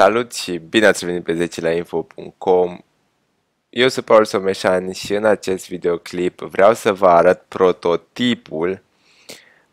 Salut și bine ați venit pe 10 la info.com Eu sunt Paul Someșan și în acest videoclip vreau să vă arăt prototipul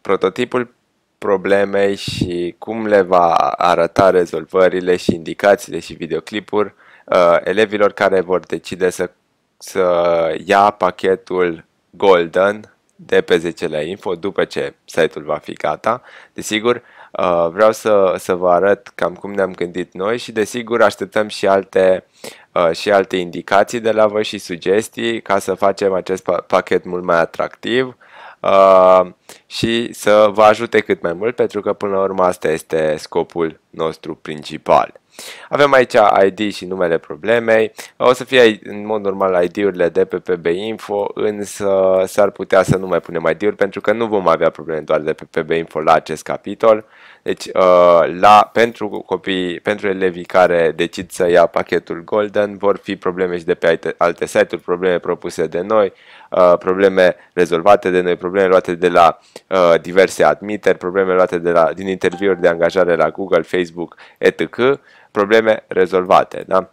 prototipul problemei și cum le va arăta rezolvările și indicațiile și videoclipuri uh, elevilor care vor decide să, să ia pachetul Golden de pe 10 la info după ce site-ul va fi gata. Desigur, uh, Uh, vreau să, să vă arăt cam cum ne-am gândit noi și desigur așteptăm și alte, uh, și alte indicații de la voi și sugestii ca să facem acest pachet mult mai atractiv uh, și să vă ajute cât mai mult pentru că până la urmă asta este scopul nostru principal. Avem aici ID și numele problemei. O să fie în mod normal ID-urile de pe Info, însă s-ar putea să nu mai punem ID-uri pentru că nu vom avea probleme doar de pe Info la acest capitol. Deci uh, la, pentru copii, pentru elevii care decid să ia pachetul Golden vor fi probleme și de pe alte, alte site-uri, probleme propuse de noi, uh, probleme rezolvate de noi, probleme luate de la uh, diverse admiteri, probleme luate de la, din interviuri de angajare la Google, Facebook, etc probleme rezolvate, da?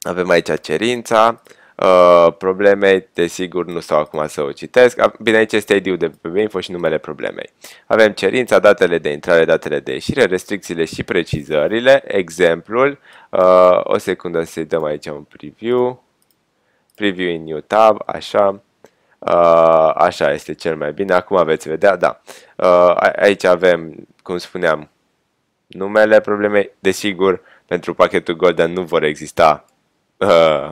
Avem aici cerința, ă, probleme, desigur nu stau acum să o citesc. Bine, aici este ID-ul de pe info și numele problemei. Avem cerința, datele de intrare, datele de ieșire, restricțiile și precizările. Exemplul, ă, o secundă să-i dăm aici un preview. Preview in new tab, așa. Ă, așa este cel mai bine. Acum veți vedea, da. aici avem, cum spuneam, numele problemei. Desigur, pentru pachetul Golden nu vor exista uh,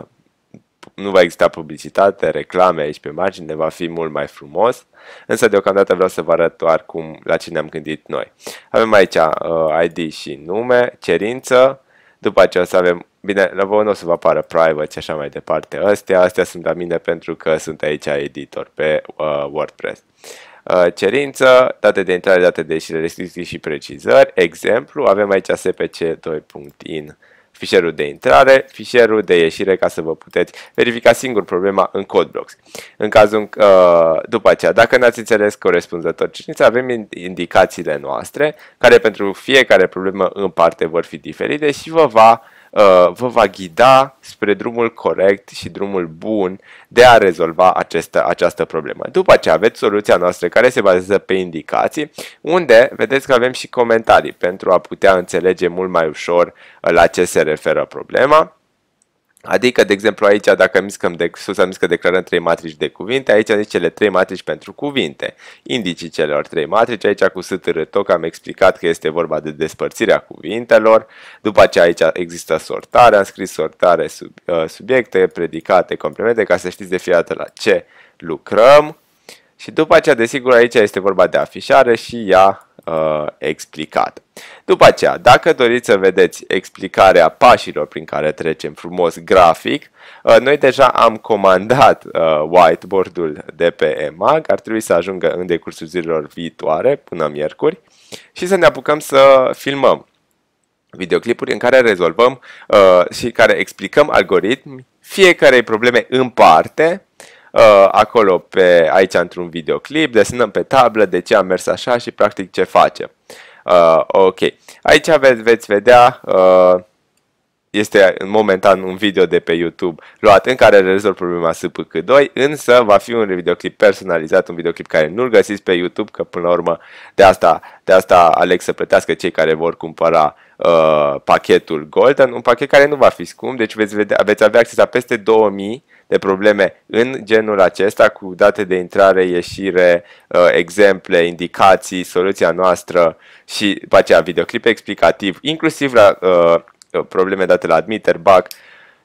nu va exista publicitate, reclame aici pe margine, va fi mult mai frumos, însă deocamdată vreau să vă arăt doar cum, la ce ne-am gândit noi. Avem aici uh, ID și nume, cerință, după aceea o să avem Bine, la voi nu o să vă apară private și așa mai departe. Astea, astea sunt la mine pentru că sunt aici editor pe uh, WordPress. Uh, cerință, date de intrare, date de ieșire, restricții și precizări. Exemplu, avem aici spc2.in fișierul de intrare, fișierul de ieșire ca să vă puteți verifica singur problema în CodeBlocks. În cazul, uh, după aceea, dacă n-ați înțeles corespunzător cerință, avem indicațiile noastre, care pentru fiecare problemă în parte vor fi diferite și vă va uh, Uh, vă va ghida spre drumul corect și drumul bun de a rezolva această, această problemă. După ce aveți soluția noastră care se bazează pe indicații, unde vedeți că avem și comentarii pentru a putea înțelege mult mai ușor la ce se referă problema. Adică, de exemplu, aici, dacă mișcăm de sus, am zis că declarăm trei matrici de cuvinte, aici am zis cele trei matrici pentru cuvinte. Indicii celor trei matrici, aici cu str toc am explicat că este vorba de despărțirea cuvintelor, după aceea aici există sortare, am scris sortare sub, uh, subiecte, predicate, complemente, ca să știți de fiecare la ce lucrăm. Și după aceea, desigur, aici este vorba de afișare și ea uh, explicată. După aceea, dacă doriți să vedeți explicarea pașilor prin care trecem frumos grafic, uh, noi deja am comandat uh, whiteboard-ul de pe EMAG, ar trebui să ajungă în decursul zilelor viitoare, până miercuri, și să ne apucăm să filmăm videoclipuri în care rezolvăm uh, și care explicăm algoritmi fiecarei probleme în parte, acolo pe aici într-un videoclip, desenăm pe tablă de ce a mers așa și practic ce facem. Uh, ok, aici ve- veți vedea, uh, este momentan un video de pe YouTube luat în care rezolv problema spk 2 însă va fi un videoclip personalizat, un videoclip care nu-l găsiți pe YouTube, că până la urmă de asta, de asta aleg să plătească cei care vor cumpăra uh, pachetul Golden, un pachet care nu va fi scump, deci veți, vedea, veți avea acces la peste 2000 de probleme în genul acesta cu date de intrare, ieșire, uh, exemple, indicații, soluția noastră și după aceea videoclip explicativ, inclusiv la uh, uh, probleme date la admiter, bug,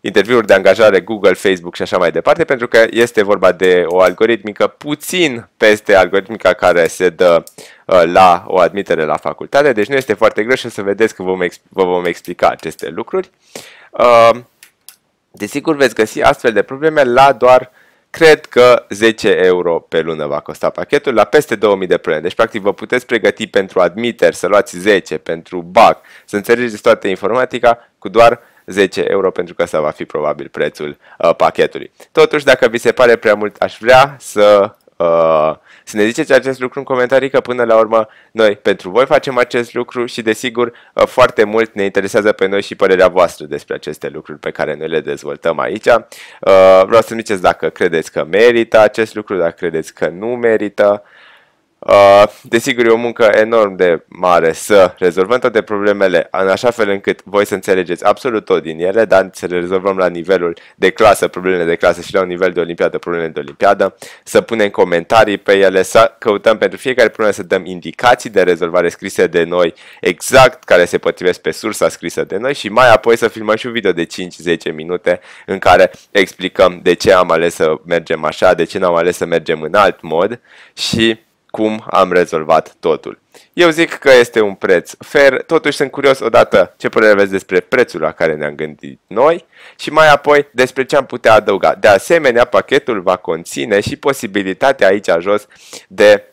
interviuri de angajare Google, Facebook și așa mai departe, pentru că este vorba de o algoritmică puțin peste algoritmica care se dă uh, la o admitere la facultate, deci nu este foarte greu și o să vedeți că vom vă vom explica aceste lucruri. Uh, Desigur, veți găsi astfel de probleme la doar, cred că 10 euro pe lună va costa pachetul, la peste 2000 de probleme. Deci, practic, vă puteți pregăti pentru admiter, să luați 10, pentru BAC, să înțelegeți toată informatica cu doar 10 euro pentru că asta va fi probabil prețul uh, pachetului. Totuși, dacă vi se pare prea mult, aș vrea să uh, să ne ziceți acest lucru în comentarii că până la urmă noi pentru voi facem acest lucru și desigur uh, foarte mult ne interesează pe noi și părerea voastră despre aceste lucruri pe care noi le dezvoltăm aici. Uh, vreau să-mi ziceți dacă credeți că merită acest lucru, dacă credeți că nu merită. Uh, desigur, e o muncă enorm de mare să rezolvăm toate problemele în așa fel încât voi să înțelegeți absolut tot din ele, dar să le rezolvăm la nivelul de clasă, problemele de clasă și la un nivel de olimpiadă, problemele de olimpiadă, să punem comentarii pe ele, să căutăm pentru fiecare problemă să dăm indicații de rezolvare scrise de noi exact care se potrivesc pe sursa scrisă de noi și mai apoi să filmăm și un video de 5-10 minute în care explicăm de ce am ales să mergem așa, de ce n-am ales să mergem în alt mod și cum am rezolvat totul. Eu zic că este un preț fair, totuși sunt curios odată ce părere aveți despre prețul la care ne-am gândit noi și mai apoi despre ce am putea adăuga. De asemenea, pachetul va conține și posibilitatea aici jos de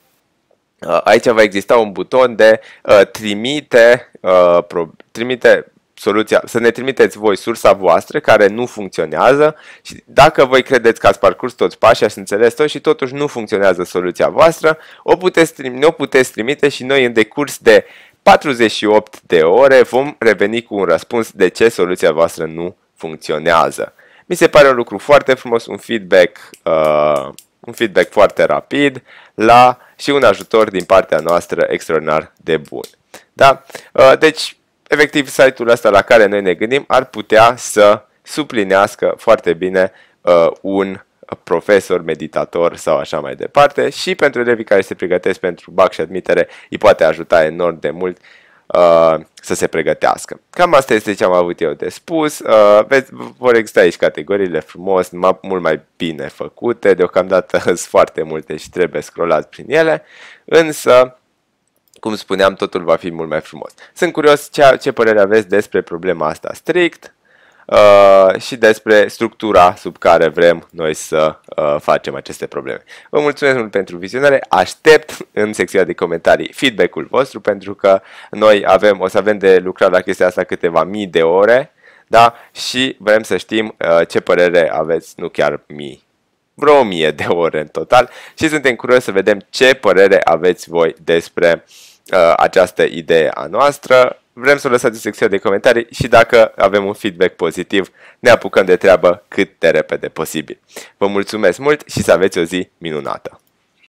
uh, Aici va exista un buton de uh, trimite, uh, pro, trimite soluția, să ne trimiteți voi sursa voastră care nu funcționează și dacă voi credeți că ați parcurs toți pașii, ați înțeles tot și totuși nu funcționează soluția voastră, o puteți, ne o puteți trimite și noi în decurs de 48 de ore vom reveni cu un răspuns de ce soluția voastră nu funcționează. Mi se pare un lucru foarte frumos, un feedback, uh, un feedback foarte rapid la și un ajutor din partea noastră extraordinar de bun. Da? Uh, deci, efectiv site-ul ăsta la care noi ne gândim ar putea să suplinească foarte bine uh, un profesor, meditator sau așa mai departe și pentru elevii care se pregătesc pentru BAC și admitere îi poate ajuta enorm de mult uh, să se pregătească. Cam asta este ce am avut eu de spus. Uh, vezi, vor exista aici categoriile frumos, mult mai bine făcute, deocamdată sunt foarte multe și trebuie scrollat prin ele, însă cum spuneam, totul va fi mult mai frumos. Sunt curios ce, ce părere aveți despre problema asta strict uh, și despre structura sub care vrem noi să uh, facem aceste probleme. Vă mulțumesc mult pentru vizionare, aștept în secțiunea de comentarii feedback-ul vostru pentru că noi avem, o să avem de lucrat la chestia asta câteva mii de ore da? și vrem să știm uh, ce părere aveți, nu chiar mii, vreo mie de ore în total și suntem curioși să vedem ce părere aveți voi despre Uh, această idee a noastră. Vrem să o lăsați în secțiunea de comentarii și dacă avem un feedback pozitiv, ne apucăm de treabă cât de repede posibil. Vă mulțumesc mult și să aveți o zi minunată!